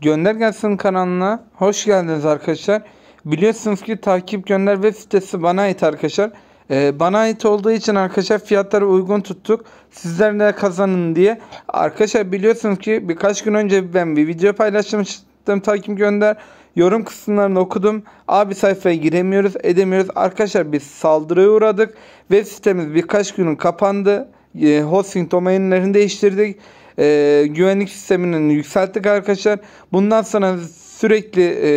Gönder Gelsin kanalına hoş geldiniz arkadaşlar. Biliyorsunuz ki takip gönder web sitesi bana ait arkadaşlar. Ee, bana ait olduğu için arkadaşlar fiyatları uygun tuttuk. Sizler de kazanın diye. Arkadaşlar biliyorsunuz ki birkaç gün önce ben bir video paylaşmıştım takip gönder. Yorum kısımlarını okudum. Abi sayfaya giremiyoruz edemiyoruz. Arkadaşlar biz saldırıya uğradık. Web sitemiz birkaç günün kapandı. E, hosting domainlerini değiştirdik e, güvenlik sisteminin yükselttik arkadaşlar. Bundan sonra sürekli e,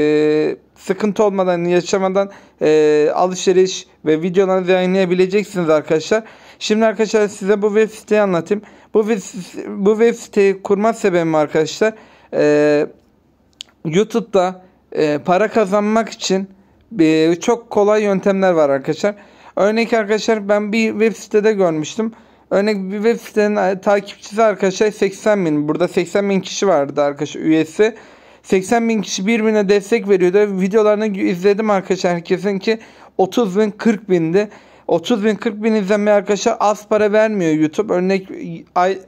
sıkıntı olmadan yaşamadan e, alışveriş ve videolarınızı yayınlayabileceksiniz arkadaşlar. Şimdi arkadaşlar size bu web siteyi anlatayım. Bu web, bu web siteyi kurma sebebim arkadaşlar e, YouTube'da e, para kazanmak için e, çok kolay yöntemler var arkadaşlar. Örnek arkadaşlar ben bir web sitede görmüştüm. Örnek bir web sitenin e, takipçisi arkadaşlar 80 bin. Burada 80 bin kişi vardı arkadaşlar üyesi. 80 bin kişi birbirine destek veriyordu. Videolarını izledim arkadaşlar herkesin ki 30 bin 40 bindi. 30 bin 40 bin izlenme arkadaşlar az para vermiyor YouTube. Örnek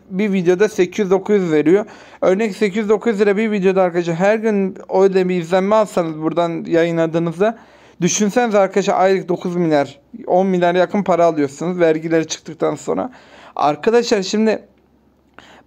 bir videoda 800-900 veriyor. Örnek 800-900 lira bir videoda arkadaşlar her gün öyle bir izlenme alsanız buradan yayınladığınızda Düşünsenize arkadaşlar aylık 9 milyar 10 milyar yakın para alıyorsunuz vergileri çıktıktan sonra. Arkadaşlar şimdi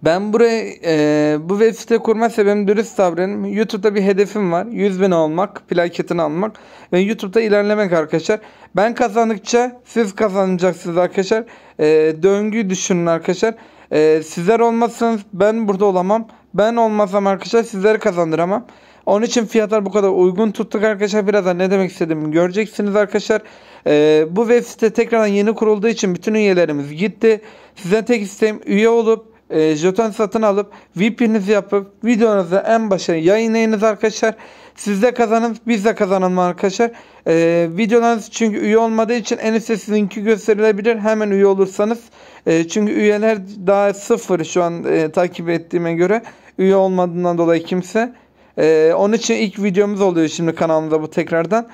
ben buraya e, bu web site kurma sebebim dürüst davranım. YouTube'da bir hedefim var. 100 bin olmak, plaketini almak ve YouTube'da ilerlemek arkadaşlar. Ben kazandıkça siz kazanacaksınız arkadaşlar. E, döngüyü düşünün arkadaşlar. E, sizler olmazsanız ben burada olamam. Ben olmasam arkadaşlar sizleri kazandıramam. Onun için fiyatlar bu kadar uygun tuttuk arkadaşlar. Birazdan ne demek istediğimi göreceksiniz arkadaşlar. Ee, bu web site tekrardan yeni kurulduğu için bütün üyelerimiz gitti. Sizden tek isteğim üye olup e, jeton satın alıp VIP'inizi yapıp videonuzu en başa yayınlayınız arkadaşlar. Siz de kazanın biz de kazanalım arkadaşlar. E, videolarınız çünkü üye olmadığı için en üstte sizinki gösterilebilir. Hemen üye olursanız. E, çünkü üyeler daha sıfır şu an e, takip ettiğime göre. Üye olmadığından dolayı kimse. E, onun için ilk videomuz oluyor şimdi kanalımızda bu tekrardan.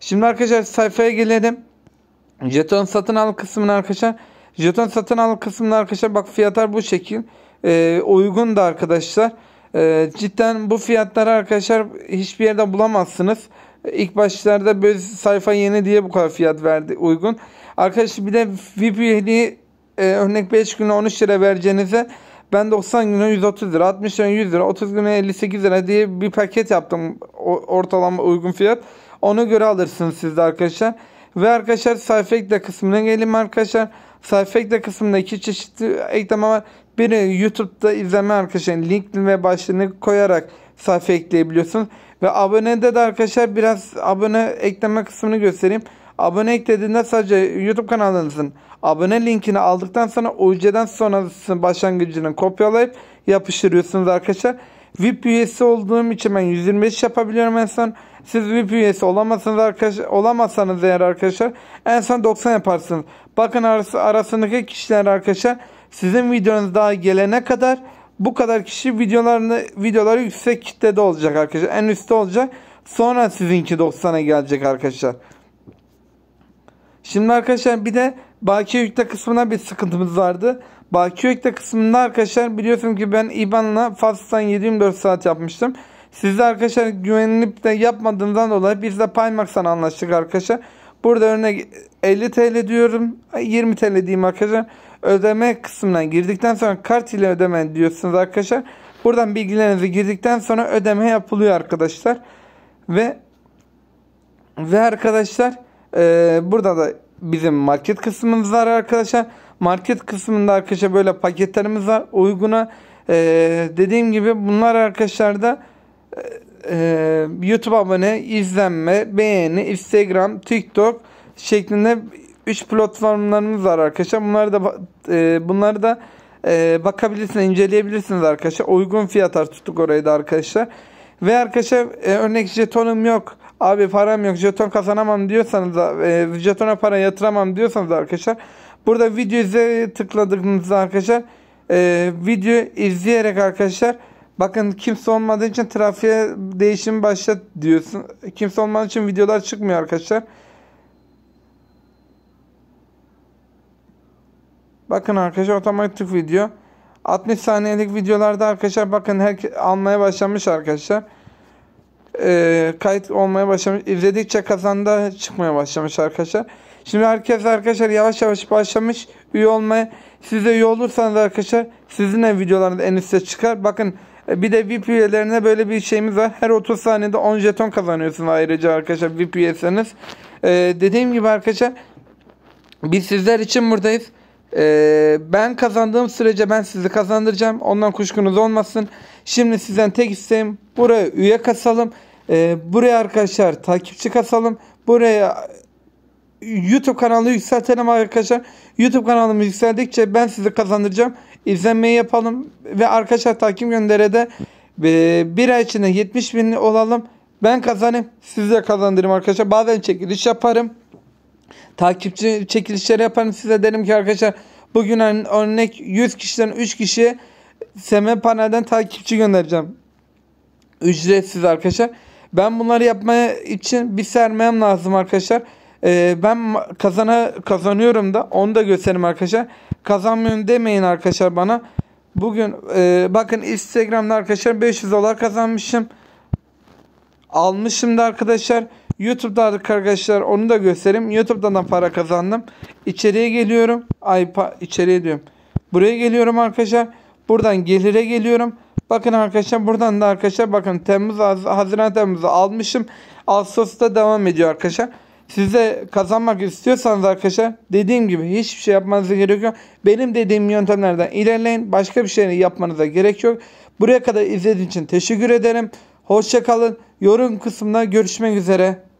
Şimdi arkadaşlar sayfaya gelelim. Jeton satın al kısmına arkadaşlar. Jeton satın al kısmında arkadaşlar bak fiyatlar bu şekil. E, uygun da arkadaşlar. E, cidden bu fiyatları arkadaşlar hiçbir yerde bulamazsınız. İlk başlarda böyle sayfa yeni diye bu kadar fiyat verdi uygun. Arkadaşlar bir de VIP üyeliği e, örnek 5 güne 13 lira vereceğinize ben 90 güne 130 lira, 60 güne 100 lira, 30 güne 58 lira diye bir paket yaptım ortalama uygun fiyat. Ona göre alırsınız siz de arkadaşlar. Ve arkadaşlar sayfa ekle kısmına gelin arkadaşlar kısmında iki çeşitli ekleme var. Biri YouTube'da izleme arkadaşlar LinkedIn ve başlığını koyarak sayfa ekleyebiliyorsunuz. Ve abonede de arkadaşlar biraz abone ekleme kısmını göstereyim. Abone eklediğinde sadece YouTube kanalınızın abone linkini aldıktan sonra UC'den sonrasının başlangıcını kopyalayıp yapıştırıyorsunuz arkadaşlar. VIP üyesi olduğum için ben 125 yapabiliyorum en son. Siz VIP üyesi olamazsınız arkadaş, olamazsanız eğer arkadaşlar en son 90 yaparsınız. Bakın arası, arasındaki kişiler arkadaşlar sizin videonuz daha gelene kadar bu kadar kişi videolarını videoları yüksek kitlede olacak arkadaşlar. En üstte olacak. Sonra sizinki 90'a gelecek arkadaşlar. Şimdi arkadaşlar bir de baki yükle kısmına bir sıkıntımız vardı. Baki yükle kısmında arkadaşlar biliyorsunuz ki ben IBAN'la FAS'tan 74 saat yapmıştım. Size arkadaşlar güvenilip de yapmadığından dolayı biz de Pimax'tan anlaştık arkadaşlar. Burada örnek 50 TL diyorum. 20 TL diyeyim arkadaşlar. Ödeme kısmından girdikten sonra kart ile ödeme diyorsunuz arkadaşlar. Buradan bilgilerinizi girdikten sonra ödeme yapılıyor arkadaşlar. Ve ve arkadaşlar e, burada da bizim market kısmımız var arkadaşlar. Market kısmında arkadaşlar böyle paketlerimiz var. Uyguna e, dediğim gibi bunlar arkadaşlar da e, YouTube abone, izlenme, beğeni, Instagram, TikTok şeklinde 3 platformlarımız var arkadaşlar. Bunları da e, bunları da e, bakabilirsiniz, inceleyebilirsiniz arkadaşlar. Uygun fiyatlar tuttuk orayı da arkadaşlar. Ve arkadaşlar e, örnek jetonum yok. Abi param yok. Jeton kazanamam diyorsanız da e, jetona para yatıramam diyorsanız arkadaşlar burada video izle tıkladığınızda arkadaşlar e, video izleyerek arkadaşlar Bakın kimse olmadığı için trafiğe değişim başlat diyorsun. Kimse olmadığı için videolar çıkmıyor arkadaşlar. Bakın arkadaşlar otomatik video. 60 saniyelik videolarda arkadaşlar bakın her almaya başlamış arkadaşlar. Ee, kayıt olmaya başlamış. İzledikçe kazanda çıkmaya başlamış arkadaşlar. Şimdi herkes arkadaşlar yavaş yavaş başlamış üye olmaya. Size üye olursanız arkadaşlar sizin videolarınız en üstte çıkar. Bakın e, bir de VIP üyelerine böyle bir şeyimiz var. Her 30 saniyede 10 jeton kazanıyorsun ayrıca arkadaşlar VIP üyeseniz. Ee, dediğim gibi arkadaşlar biz sizler için buradayız. Ee, ben kazandığım sürece ben sizi kazandıracağım. Ondan kuşkunuz olmasın. Şimdi sizden tek isteğim buraya üye kasalım. Ee, buraya arkadaşlar takipçi kasalım. Buraya YouTube kanalı yükseltelim arkadaşlar. YouTube kanalımı yükseldikçe ben sizi kazandıracağım izlenmeyi yapalım ve arkadaşlar takip gönderede e, bir ay içinde 70 bin olalım. Ben kazanayım. Siz de kazandırayım arkadaşlar. Bazen çekiliş yaparım. Takipçi çekilişleri yaparım. Size derim ki arkadaşlar bugün örnek 100 kişiden 3 kişi Seme panelden takipçi göndereceğim. Ücretsiz arkadaşlar. Ben bunları yapmaya için bir sermem lazım arkadaşlar. Ee, ben kazana kazanıyorum da onu da gösterim arkadaşlar. Kazanmıyorum demeyin arkadaşlar bana. Bugün e, bakın Instagram'da arkadaşlar 500 dolar kazanmışım. Almışım da arkadaşlar. YouTube'da arkadaşlar onu da göstereyim. YouTube'dan da para kazandım. İçeriye geliyorum. Ay içeriye diyorum. Buraya geliyorum arkadaşlar. Buradan gelire geliyorum. Bakın arkadaşlar buradan da arkadaşlar bakın Temmuz Haziran Temmuz'u almışım. Ağustos'ta devam ediyor arkadaşlar. Size kazanmak istiyorsanız arkadaşlar dediğim gibi hiçbir şey yapmanıza gerek yok. Benim dediğim yöntemlerden ilerleyin. Başka bir şey yapmanıza gerek yok. Buraya kadar izlediğiniz için teşekkür ederim. Hoşçakalın. Yorum kısmına görüşmek üzere.